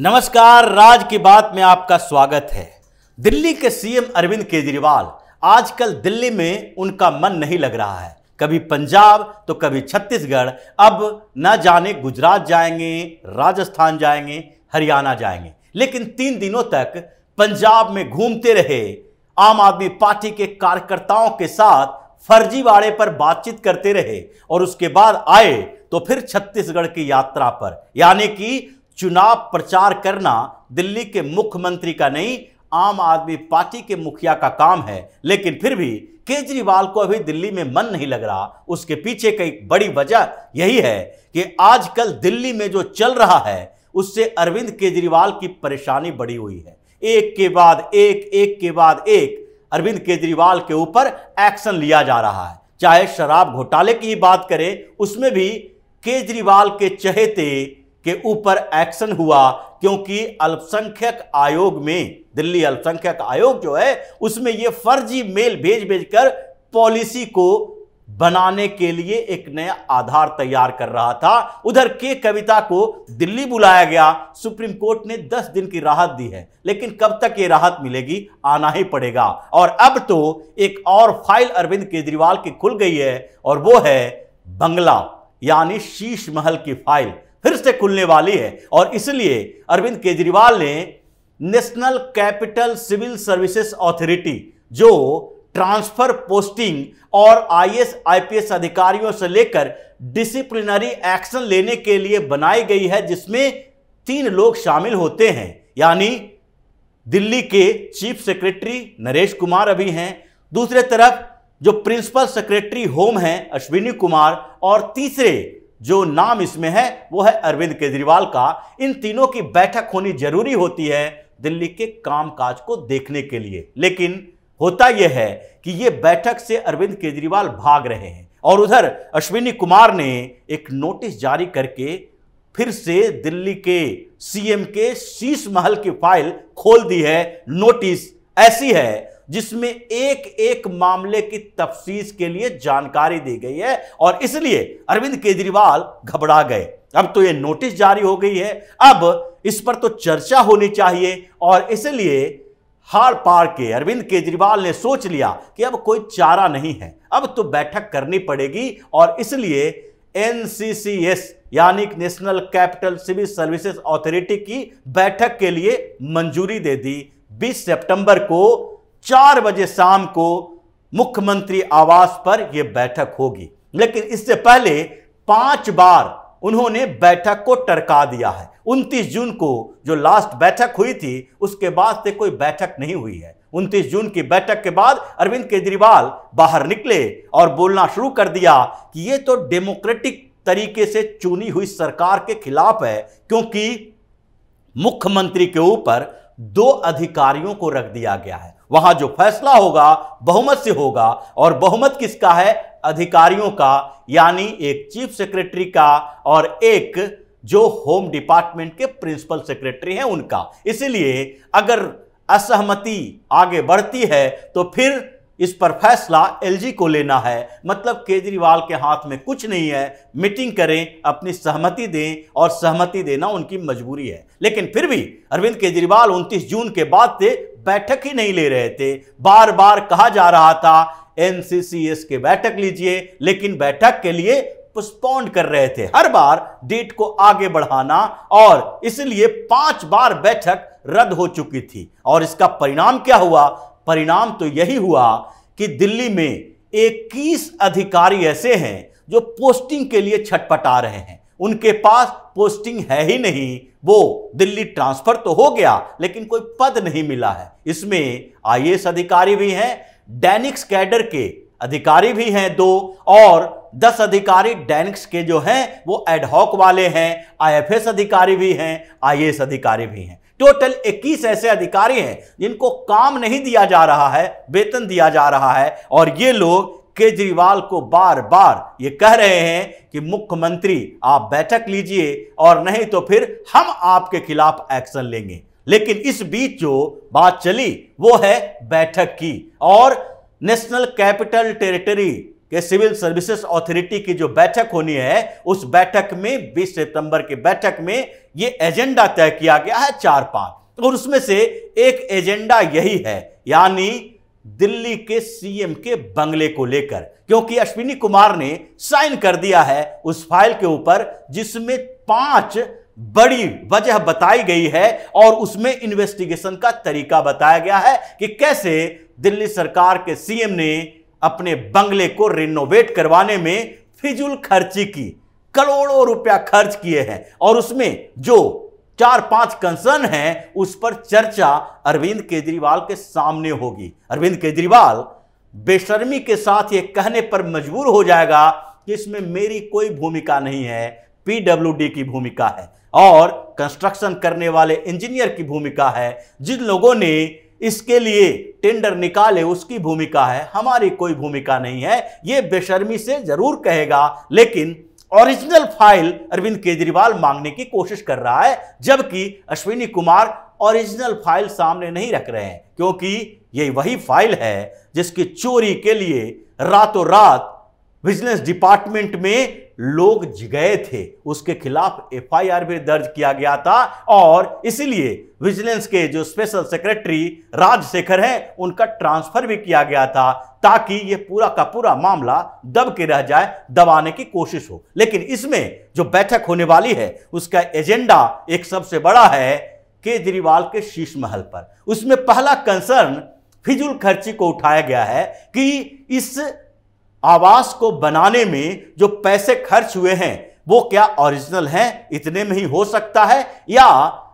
नमस्कार राज की बात में आपका स्वागत है दिल्ली के सीएम अरविंद केजरीवाल आजकल दिल्ली में उनका मन नहीं लग रहा है कभी पंजाब तो कभी छत्तीसगढ़ अब न जाने गुजरात जाएंगे राजस्थान जाएंगे हरियाणा जाएंगे लेकिन तीन दिनों तक पंजाब में घूमते रहे आम आदमी पार्टी के कार्यकर्ताओं के साथ फर्जीवाड़े पर बातचीत करते रहे और उसके बाद आए तो फिर छत्तीसगढ़ की यात्रा पर यानी कि चुनाव प्रचार करना दिल्ली के मुख्यमंत्री का नहीं आम आदमी पार्टी के मुखिया का काम है लेकिन फिर भी केजरीवाल को अभी दिल्ली में मन नहीं लग रहा उसके पीछे कई बड़ी वजह यही है कि आजकल दिल्ली में जो चल रहा है उससे अरविंद केजरीवाल की परेशानी बड़ी हुई है एक के बाद एक एक के बाद एक अरविंद केजरीवाल के ऊपर एक्शन लिया जा रहा है चाहे शराब घोटाले की ही बात करें उसमें भी केजरीवाल के चहेते के ऊपर एक्शन हुआ क्योंकि अल्पसंख्यक आयोग में दिल्ली अल्पसंख्यक आयोग जो है उसमें यह फर्जी मेल भेज भेज कर पॉलिसी को बनाने के लिए एक नया आधार तैयार कर रहा था उधर के कविता को दिल्ली बुलाया गया सुप्रीम कोर्ट ने 10 दिन की राहत दी है लेकिन कब तक ये राहत मिलेगी आना ही पड़ेगा और अब तो एक और फाइल अरविंद केजरीवाल की खुल गई है और वो है बंगला यानी शीश महल की फाइल फिर से खुलने वाली है और इसलिए अरविंद केजरीवाल ने national capital civil services authority जो ट्रांसफर पोस्टिंग और आईएएस आईपीएस अधिकारियों से लेकर डिसिप्लिनरी एक्शन लेने के लिए बनाई गई है जिसमें तीन लोग शामिल होते हैं यानी दिल्ली के चीफ सेक्रेटरी नरेश कुमार अभी हैं दूसरे तरफ जो प्रिंसिपल सेक्रेटरी होम हैं अश्विनी कुमार और तीसरे जो नाम इसमें है वो है अरविंद केजरीवाल का इन तीनों की बैठक होनी जरूरी होती है दिल्ली के कामकाज को देखने के लिए लेकिन होता यह है कि ये बैठक से अरविंद केजरीवाल भाग रहे हैं और उधर अश्विनी कुमार ने एक नोटिस जारी करके फिर से दिल्ली के सीएम के शीश महल की फाइल खोल दी है नोटिस ऐसी है जिसमें एक एक मामले की तफसीस के लिए जानकारी दी गई है और इसलिए अरविंद केजरीवाल घबरा गए अब तो ये नोटिस जारी हो गई है अब इस पर तो चर्चा होनी चाहिए और इसलिए हार पार के अरविंद केजरीवाल ने सोच लिया कि अब कोई चारा नहीं है अब तो बैठक करनी पड़ेगी और इसलिए एनसीसीएस यानी national capital civil services authority की बैठक के लिए मंजूरी दे दी 20 सितंबर को चार बजे शाम को मुख्यमंत्री आवास पर यह बैठक होगी लेकिन इससे पहले पांच बार उन्होंने बैठक को टरका दिया है 29 जून को जो लास्ट बैठक हुई थी उसके बाद से कोई बैठक नहीं हुई है 29 जून की बैठक के बाद अरविंद केजरीवाल बाहर निकले और बोलना शुरू कर दिया कि ये तो डेमोक्रेटिक तरीके से चुनी हुई सरकार के खिलाफ है क्योंकि मुख्यमंत्री के ऊपर दो अधिकारियों को रख दिया गया है वहां जो फैसला होगा बहुमत से होगा और बहुमत किसका है अधिकारियों का यानी एक चीफ सेक्रेटरी का और एक जो होम डिपार्टमेंट के प्रिंसिपल सेक्रेटरी हैं उनका इसलिए अगर असहमति आगे बढ़ती है तो फिर इस पर फैसला एलजी को लेना है मतलब केजरीवाल के हाथ में कुछ नहीं है मीटिंग करें अपनी सहमति दें और सहमति देना उनकी मजबूरी है लेकिन फिर भी अरविंद केजरीवाल 29 जून के बाद से बैठक ही नहीं ले रहे थे बार बार कहा जा रहा था एनसीसीएस के बैठक लीजिए लेकिन बैठक के लिए पुस्पॉन्ड कर रहे थे हर बार डेट को आगे बढ़ाना और इसलिए पांच बार बैठक रद्द हो चुकी थी और इसका परिणाम क्या हुआ परिणाम तो यही हुआ कि दिल्ली में इक्कीस अधिकारी ऐसे हैं जो पोस्टिंग के लिए छटपटा रहे हैं उनके पास पोस्टिंग है ही नहीं वो दिल्ली ट्रांसफर तो हो गया लेकिन कोई पद नहीं मिला है इसमें आई अधिकारी भी हैं डेनिक्स कैडर के अधिकारी भी हैं दो और दस अधिकारी डैनिक्स के जो हैं वो एडहॉक वाले हैं आईएफएस अधिकारी भी हैं आई अधिकारी भी हैं टोटल 21 ऐसे अधिकारी हैं जिनको काम नहीं दिया जा रहा है वेतन दिया जा रहा है और ये लोग केजरीवाल को बार बार ये कह रहे हैं कि मुख्यमंत्री आप बैठक लीजिए और नहीं तो फिर हम आपके खिलाफ एक्शन लेंगे लेकिन इस बीच जो बात चली वो है बैठक की और नेशनल कैपिटल टेरिटरी के सिविल सर्विसेज अथॉरिटी की जो बैठक होनी है उस बैठक में 20 सितंबर के बैठक में ये एजेंडा तय किया गया है चार पांच और उसमें से एक एजेंडा यही है यानी दिल्ली के सीएम के बंगले को लेकर क्योंकि अश्विनी कुमार ने साइन कर दिया है उस फाइल के ऊपर जिसमें पांच बड़ी वजह बताई गई है और उसमें इन्वेस्टिगेशन का तरीका बताया गया है कि कैसे दिल्ली सरकार के सीएम ने अपने बंगले को रिनोवेट करवाने में फिजूल खर्ची की करोड़ों रुपया खर्च किए हैं और उसमें जो चार पांच कंसर्न हैं उस पर चर्चा अरविंद केजरीवाल के सामने होगी अरविंद केजरीवाल बेशर्मी के साथ ये कहने पर मजबूर हो जाएगा कि इसमें मेरी कोई भूमिका नहीं है पीडब्ल्यूडी की भूमिका है और कंस्ट्रक्शन करने वाले इंजीनियर की भूमिका है जिन लोगों ने इसके लिए टेंडर निकाले उसकी भूमिका है हमारी कोई भूमिका नहीं है ये बेशर्मी से जरूर कहेगा लेकिन ओरिजिनल फाइल अरविंद केजरीवाल मांगने की कोशिश कर रहा है जबकि अश्विनी कुमार ओरिजिनल फाइल सामने नहीं रख रहे हैं क्योंकि ये वही फाइल है जिसकी चोरी के लिए रातों रात विजिलेंस डिपार्टमेंट में लोग गए थे उसके खिलाफ एफआईआर भी दर्ज किया गया था और इसीलिए विजिलेंस के जो स्पेशल सेक्रेटरी राजशेखर हैं उनका ट्रांसफर भी किया गया था ताकि ये पूरा का पूरा मामला दब के रह जाए दबाने की कोशिश हो लेकिन इसमें जो बैठक होने वाली है उसका एजेंडा एक सबसे बड़ा है केजरीवाल के शीश महल पर उसमें पहला कंसर्न फिजुल खर्ची को उठाया गया है कि इस आवास को बनाने में जो पैसे खर्च हुए हैं वो क्या ओरिजिनल हैं इतने में ही हो सकता है या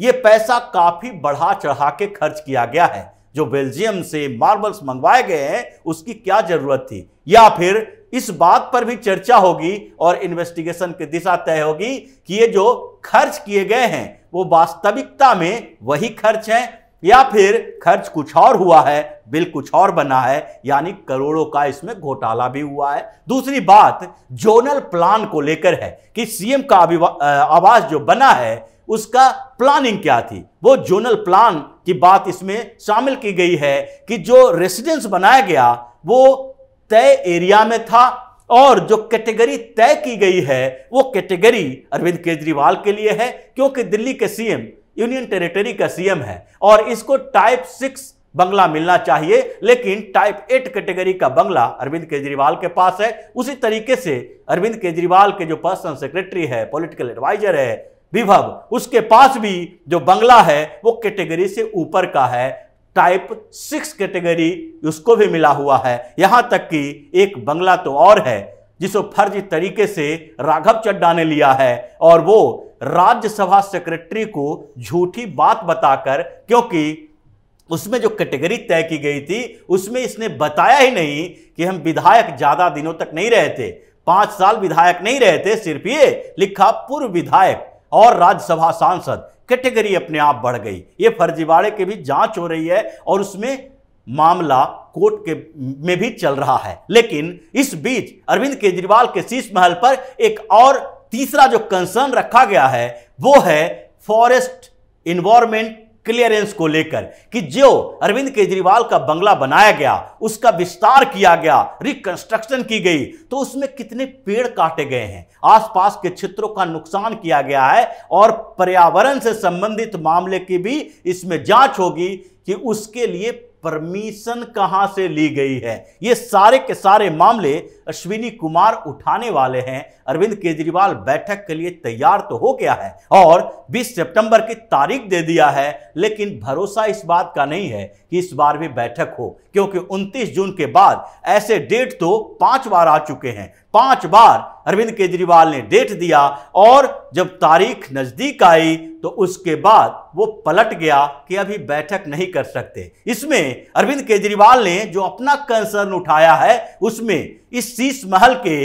ये पैसा काफी बढ़ा चढ़ा के खर्च किया गया है जो बेल्जियम से मार्बल्स मंगवाए गए हैं उसकी क्या जरूरत थी या फिर इस बात पर भी चर्चा होगी और इन्वेस्टिगेशन की दिशा तय होगी कि ये जो खर्च किए गए हैं वो वास्तविकता में वही खर्च हैं या फिर खर्च कुछ और हुआ है बिल कुछ और बना है यानी करोड़ों का इसमें घोटाला भी हुआ है दूसरी बात जोनल प्लान को लेकर है कि सीएम का आवास जो बना है उसका प्लानिंग क्या थी वो जोनल प्लान की बात इसमें शामिल की गई है कि जो रेसिडेंस बनाया गया वो तय एरिया में था और जो कैटेगरी तय की गई है वो कैटेगरी अरविंद केजरीवाल के लिए है क्योंकि दिल्ली के सीएम यूनियन टेरिटरी का सीएम है और इसको टाइप सिक्स बंगला मिलना चाहिए लेकिन टाइप एट कैटेगरी का बंगला अरविंद केजरीवाल के पास है उसी तरीके से अरविंद केजरीवाल के जो पर्सनल सेक्रेटरी है पॉलिटिकल एडवाइजर है विभव उसके पास भी जो बंगला है वो कैटेगरी से ऊपर का है टाइप सिक्स कैटेगरी उसको भी मिला हुआ है यहां तक कि एक बंगला तो और है जिसको फर्जी तरीके से राघव चड्डा ने लिया है और वो राज्यसभा सेक्रेटरी को झूठी बात बताकर क्योंकि उसमें जो कैटेगरी तय की गई थी उसमें इसने बताया ही नहीं कि हम विधायक ज्यादा दिनों तक नहीं रहे थे पांच साल विधायक नहीं रहे थे सिर्फ ये लिखा पूर्व विधायक और राज्यसभा सांसद कैटेगरी अपने आप बढ़ गई ये फर्जीवाड़े की भी जांच हो रही है और उसमें मामला कोर्ट के में भी चल रहा है लेकिन इस बीच अरविंद केजरीवाल के शीश महल पर एक और तीसरा जो कंसर्न रखा गया है वो है फॉरेस्ट इन्वायरमेंट क्लियरेंस को लेकर कि जो अरविंद केजरीवाल का बंगला बनाया गया उसका विस्तार किया गया रिकंस्ट्रक्शन की गई तो उसमें कितने पेड़ काटे गए हैं आसपास के क्षेत्रों का नुकसान किया गया है और पर्यावरण से संबंधित मामले की भी इसमें जांच होगी कि उसके लिए परमिशन कहां से ली गई है ये सारे के सारे मामले अश्विनी कुमार उठाने वाले हैं अरविंद केजरीवाल बैठक के लिए तैयार तो हो गया है और 20 सितंबर की तारीख दे दिया है लेकिन भरोसा इस बात का नहीं है कि इस बार भी बैठक हो क्योंकि 29 जून के बाद ऐसे डेट तो पांच बार आ चुके हैं पांच बार अरविंद केजरीवाल ने डेट दिया और जब तारीख नज़दीक आई तो उसके बाद वो पलट गया कि अभी बैठक नहीं कर सकते इसमें अरविंद केजरीवाल ने जो अपना कंसर्न उठाया है उसमें इस शीश महल के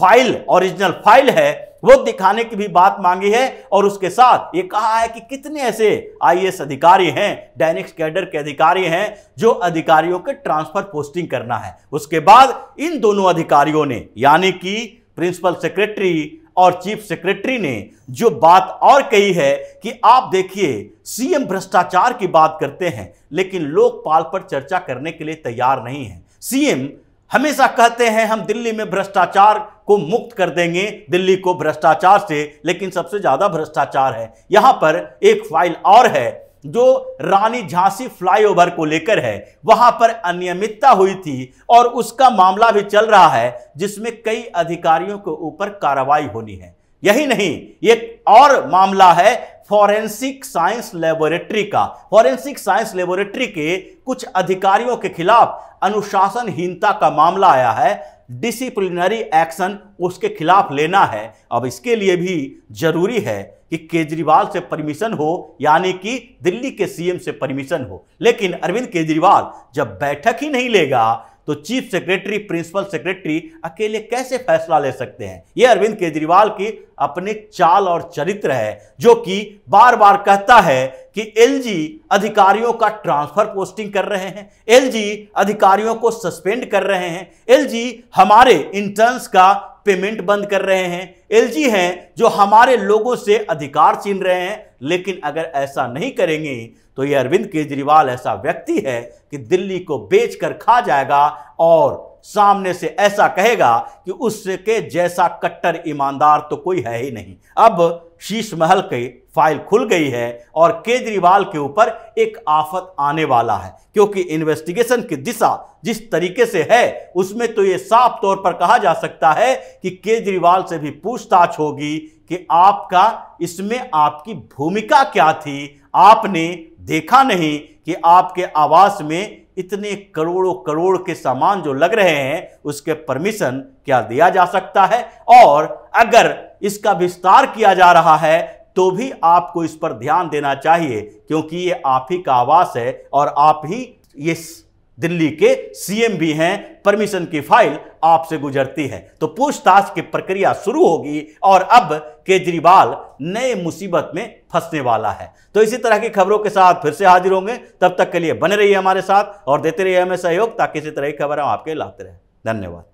फाइल ओरिजिनल फाइल है वो दिखाने की भी बात मांगी है और उसके साथ ये कहा है कि कितने ऐसे आईएएस अधिकारी हैं डायनिक्स कैडर के अधिकारी हैं जो अधिकारियों के ट्रांसफर पोस्टिंग करना है उसके बाद इन दोनों अधिकारियों ने यानी कि प्रिंसिपल सेक्रेटरी और चीफ सेक्रेटरी ने जो बात और कही है कि आप देखिए सीएम भ्रष्टाचार की बात करते हैं लेकिन लोकपाल पर चर्चा करने के लिए तैयार नहीं है सीएम हमेशा कहते हैं हम दिल्ली में भ्रष्टाचार को मुक्त कर देंगे दिल्ली को भ्रष्टाचार से लेकिन सबसे ज़्यादा भ्रष्टाचार है यहां पर एक फाइल और है जो रानी झांसी फ्लाईओवर को लेकर है वहां पर अनियमितता हुई थी और उसका मामला भी चल रहा है जिसमें कई अधिकारियों के ऊपर कार्रवाई होनी है यही नहीं एक और मामला है फॉरेंसिक साइंस लेबोरेटरी का फॉरेंसिक साइंस लेबोरेटरी के कुछ अधिकारियों के खिलाफ अनुशासनहीनता का मामला आया है डिसिप्लिनरी एक्शन उसके खिलाफ लेना है अब इसके लिए भी जरूरी है कि केजरीवाल से परमिशन हो यानी कि दिल्ली के सीएम से परमिशन हो लेकिन अरविंद केजरीवाल जब बैठक ही नहीं लेगा तो चीफ सेक्रेटरी प्रिंसिपल सेक्रेटरी अकेले कैसे फैसला ले सकते हैं यह अरविंद केजरीवाल की अपने चाल और चरित्र है जो कि बार बार कहता है कि एलजी अधिकारियों का ट्रांसफर पोस्टिंग कर रहे हैं एलजी अधिकारियों को सस्पेंड कर रहे हैं एलजी हमारे इंटर्न्स का पेमेंट बंद कर रहे हैं एलजी हैं जो हमारे लोगों से अधिकार छीन रहे हैं लेकिन अगर ऐसा नहीं करेंगे तो ये अरविंद केजरीवाल ऐसा व्यक्ति है कि दिल्ली को बेचकर खा जाएगा और सामने से ऐसा कहेगा कि उसके जैसा कट्टर ईमानदार तो कोई है ही नहीं अब शीश महल की फाइल खुल गई है और केजरीवाल के ऊपर एक आफत आने वाला है क्योंकि इन्वेस्टिगेशन की दिशा जिस तरीके से है उसमें तो ये साफ तौर पर कहा जा सकता है कि केजरीवाल से भी पूछताछ होगी कि आपका इसमें आपकी भूमिका क्या थी आपने देखा नहीं कि आपके आवास में इतने करोड़ों करोड़ के सामान जो लग रहे हैं उसके परमिशन क्या दिया जा सकता है और अगर इसका विस्तार किया जा रहा है तो भी आपको इस पर ध्यान देना चाहिए क्योंकि ये आप ही का आवास है और आप ही ये दिल्ली के सीएम भी हैं परमिशन की फाइल आपसे गुजरती है तो पूछताछ की प्रक्रिया शुरू होगी और अब केजरीवाल नए मुसीबत में फंसने वाला है तो इसी तरह की खबरों के साथ फिर से हाजिर होंगे तब तक के लिए बने रहिए हमारे साथ और देते रहिए हमें सहयोग ताकि इसी तरह की खबर हम आपके लाते रहें धन्यवाद